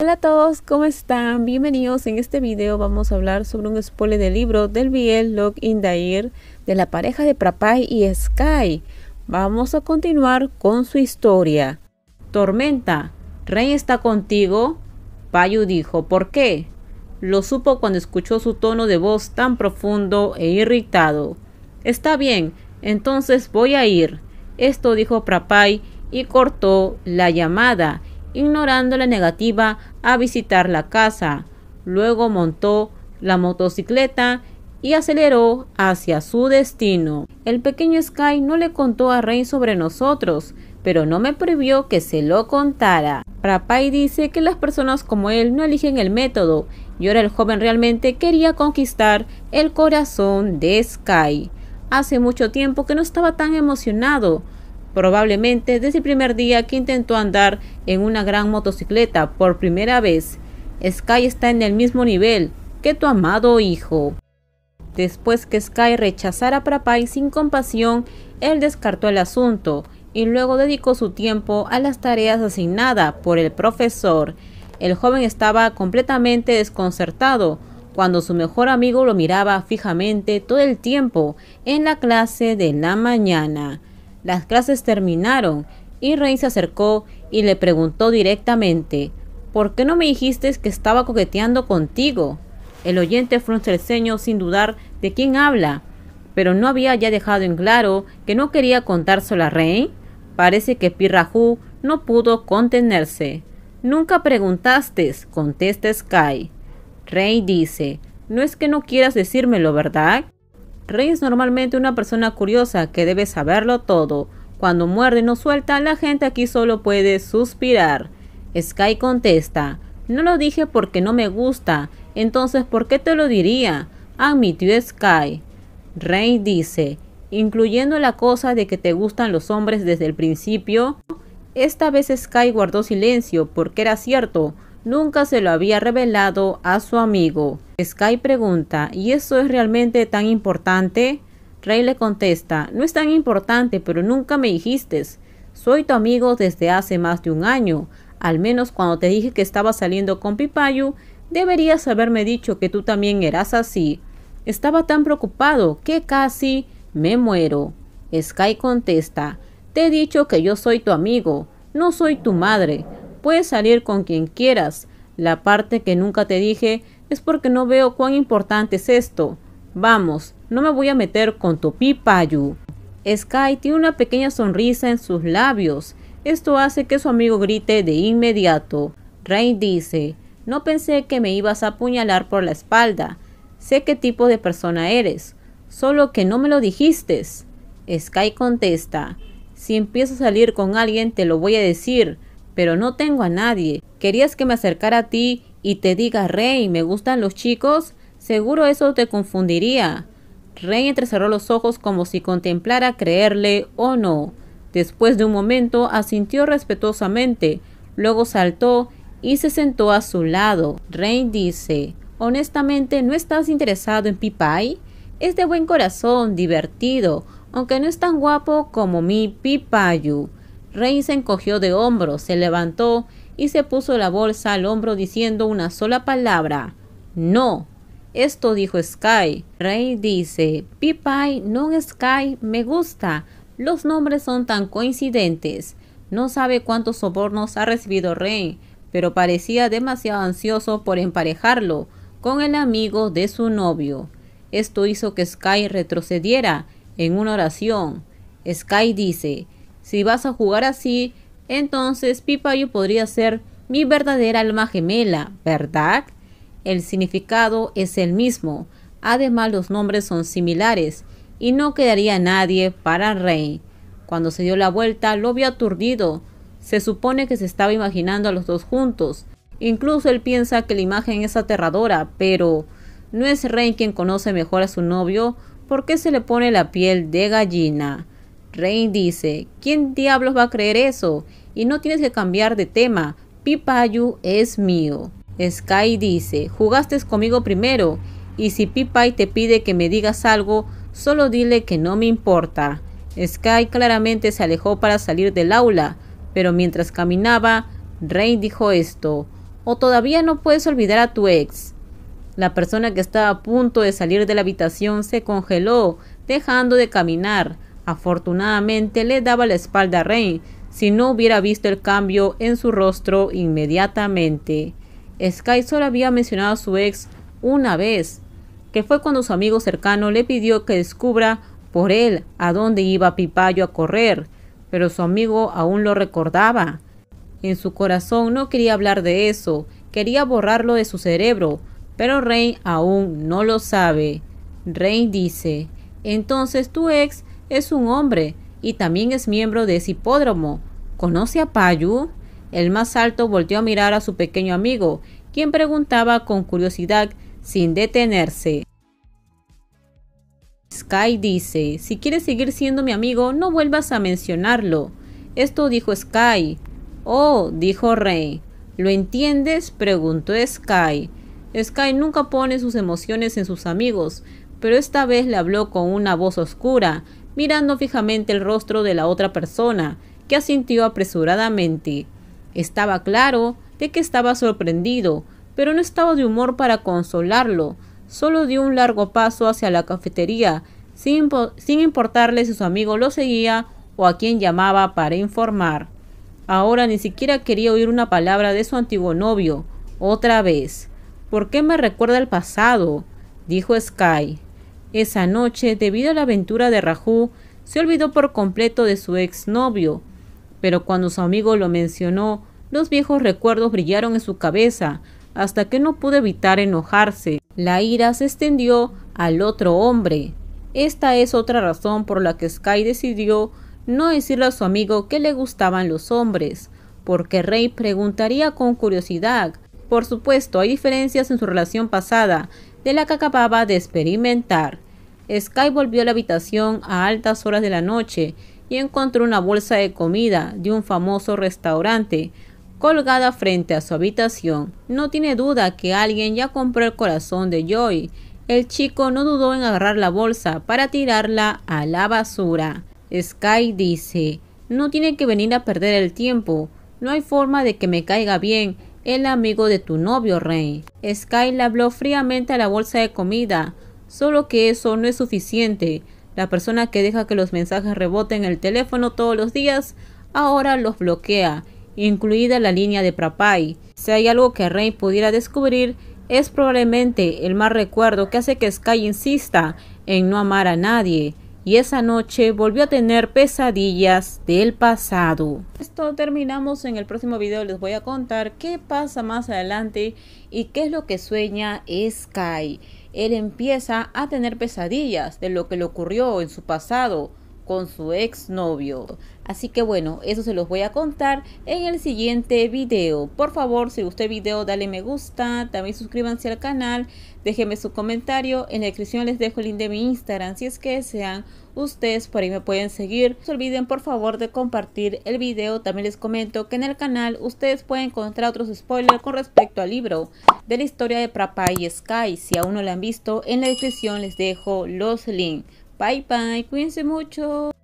Hola a todos, ¿cómo están? Bienvenidos. En este video vamos a hablar sobre un spoiler del libro del Biel Log in de la pareja de Prapai y Sky. Vamos a continuar con su historia. Tormenta, Rey está contigo. Payu dijo, ¿por qué? Lo supo cuando escuchó su tono de voz tan profundo e irritado. Está bien, entonces voy a ir. Esto dijo Prapai y cortó la llamada ignorando la negativa a visitar la casa. Luego montó la motocicleta y aceleró hacia su destino. El pequeño Sky no le contó a rain sobre nosotros, pero no me prohibió que se lo contara. Rapai dice que las personas como él no eligen el método y ahora el joven realmente quería conquistar el corazón de Sky. Hace mucho tiempo que no estaba tan emocionado probablemente desde el primer día que intentó andar en una gran motocicleta por primera vez. Sky está en el mismo nivel que tu amado hijo. Después que Sky rechazara a Prapai sin compasión, él descartó el asunto y luego dedicó su tiempo a las tareas asignadas por el profesor. El joven estaba completamente desconcertado cuando su mejor amigo lo miraba fijamente todo el tiempo en la clase de la mañana. Las clases terminaron y Rey se acercó y le preguntó directamente, ¿por qué no me dijiste que estaba coqueteando contigo? El oyente frunce el ceño sin dudar de quién habla, pero no había ya dejado en claro que no quería contárselo a Rey. Parece que Pirrahu no pudo contenerse. Nunca preguntaste, contesta Sky. Rey dice, no es que no quieras decírmelo, ¿verdad? Rey es normalmente una persona curiosa que debe saberlo todo. Cuando muerde no suelta, la gente aquí solo puede suspirar. Sky contesta, no lo dije porque no me gusta, entonces ¿por qué te lo diría? Admitió Sky. Rey dice, incluyendo la cosa de que te gustan los hombres desde el principio. Esta vez Sky guardó silencio porque era cierto, nunca se lo había revelado a su amigo. Sky pregunta, ¿y eso es realmente tan importante? Rey le contesta, no es tan importante, pero nunca me dijiste. Soy tu amigo desde hace más de un año. Al menos cuando te dije que estaba saliendo con Pipayu, deberías haberme dicho que tú también eras así. Estaba tan preocupado que casi me muero. Sky contesta, te he dicho que yo soy tu amigo, no soy tu madre. Puedes salir con quien quieras. La parte que nunca te dije es porque no veo cuán importante es esto. Vamos, no me voy a meter con tu pipayu. Sky tiene una pequeña sonrisa en sus labios. Esto hace que su amigo grite de inmediato. rain dice, no pensé que me ibas a apuñalar por la espalda. Sé qué tipo de persona eres, solo que no me lo dijiste. Sky contesta, si empiezo a salir con alguien te lo voy a decir, pero no tengo a nadie. ¿Querías que me acercara a ti y te diga, Rey, me gustan los chicos? Seguro eso te confundiría. Rey entrecerró los ojos como si contemplara creerle o no. Después de un momento asintió respetuosamente, luego saltó y se sentó a su lado. Rey dice, honestamente, ¿no estás interesado en Pipay? Es de buen corazón, divertido, aunque no es tan guapo como mi Pipayu. Rey se encogió de hombros, se levantó y se puso la bolsa al hombro diciendo una sola palabra. No. Esto dijo Sky. Rey dice, Pipay, no Sky, me gusta. Los nombres son tan coincidentes. No sabe cuántos sobornos ha recibido Rey, pero parecía demasiado ansioso por emparejarlo con el amigo de su novio. Esto hizo que Sky retrocediera en una oración. Sky dice, si vas a jugar así, entonces Pipayo podría ser mi verdadera alma gemela, ¿verdad? El significado es el mismo, además los nombres son similares, y no quedaría nadie para rey. Cuando se dio la vuelta lo vio aturdido. Se supone que se estaba imaginando a los dos juntos. Incluso él piensa que la imagen es aterradora, pero ¿no es Rey quien conoce mejor a su novio? ¿Por qué se le pone la piel de gallina? Rain dice, ¿quién diablos va a creer eso? Y no tienes que cambiar de tema, Pipayu es mío. Sky dice, jugaste conmigo primero, y si Pipay te pide que me digas algo, solo dile que no me importa. Sky claramente se alejó para salir del aula, pero mientras caminaba, Rain dijo esto, o todavía no puedes olvidar a tu ex. La persona que estaba a punto de salir de la habitación se congeló, dejando de caminar, Afortunadamente le daba la espalda a Rain, si no hubiera visto el cambio en su rostro inmediatamente. Sky solo había mencionado a su ex una vez, que fue cuando su amigo cercano le pidió que descubra por él a dónde iba Pipayo a correr, pero su amigo aún lo recordaba. En su corazón no quería hablar de eso, quería borrarlo de su cerebro, pero rey aún no lo sabe. rey dice, entonces tu ex es un hombre y también es miembro de ese hipódromo. ¿Conoce a Payu? El más alto volvió a mirar a su pequeño amigo, quien preguntaba con curiosidad, sin detenerse. Sky dice, si quieres seguir siendo mi amigo, no vuelvas a mencionarlo. Esto dijo Sky. Oh, dijo Rey. ¿Lo entiendes? preguntó Sky. Sky nunca pone sus emociones en sus amigos, pero esta vez le habló con una voz oscura, mirando fijamente el rostro de la otra persona, que asintió apresuradamente. Estaba claro de que estaba sorprendido, pero no estaba de humor para consolarlo. Solo dio un largo paso hacia la cafetería, sin, importarle si su amigo lo seguía o a quien llamaba para informar. Ahora ni siquiera quería oír una palabra de su antiguo novio. Otra vez. ¿Por qué me recuerda el pasado? dijo Sky. Esa noche, debido a la aventura de Raju, se olvidó por completo de su exnovio, pero cuando su amigo lo mencionó, los viejos recuerdos brillaron en su cabeza, hasta que no pudo evitar enojarse. La ira se extendió al otro hombre. Esta es otra razón por la que Sky decidió no decirle a su amigo que le gustaban los hombres, porque Rey preguntaría con curiosidad. Por supuesto, hay diferencias en su relación pasada de la que acababa de experimentar. Sky volvió a la habitación a altas horas de la noche y encontró una bolsa de comida de un famoso restaurante colgada frente a su habitación. No tiene duda que alguien ya compró el corazón de Joy. El chico no dudó en agarrar la bolsa para tirarla a la basura. Sky dice, no tiene que venir a perder el tiempo. No hay forma de que me caiga bien el amigo de tu novio, Rey. Sky le habló fríamente a la bolsa de comida, solo que eso no es suficiente. La persona que deja que los mensajes reboten el teléfono todos los días, ahora los bloquea, incluida la línea de Prapai. Si hay algo que Rey pudiera descubrir, es probablemente el mal recuerdo que hace que Sky insista en no amar a nadie y esa noche volvió a tener pesadillas del pasado. Esto terminamos en el próximo video, les voy a contar qué pasa más adelante y qué es lo que sueña Sky. Él empieza a tener pesadillas de lo que le ocurrió en su pasado con su exnovio. Así que bueno, eso se los voy a contar en el siguiente video. Por favor, si gustó el video, dale me gusta, también suscríbanse al canal, déjenme su comentario. En la descripción les dejo el link de mi Instagram si es que sean Ustedes por ahí me pueden seguir. No se olviden por favor de compartir el video. También les comento que en el canal ustedes pueden encontrar otros spoilers con respecto al libro de la historia de Prapa y Sky. Si aún no lo han visto, en la descripción les dejo los links. Bye bye, cuídense mucho.